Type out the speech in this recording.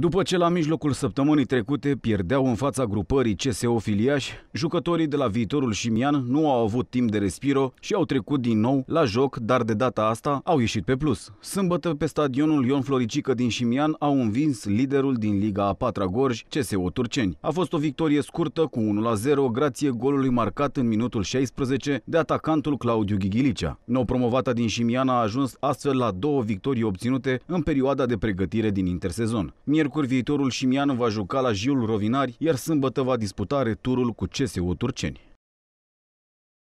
După ce la mijlocul săptămânii trecute pierdeau în fața grupării CSO Filiași, jucătorii de la viitorul Șimian nu au avut timp de respiro și au trecut din nou la joc, dar de data asta au ieșit pe plus. Sâmbătă pe stadionul Ion Floricică din Șimian au învins liderul din Liga a patra Gorj, CSO Turceni. A fost o victorie scurtă cu 1-0 grație golului marcat în minutul 16 de atacantul Claudiu Ghighilicea. Nou promovata din Șimian a ajuns astfel la două victorii obținute în perioada de pregătire din intersezon. Mier miercuri, viitorul Șimianu va juca la Jiul Rovinari, iar sâmbătă va disputa returul cu CSU Turceni.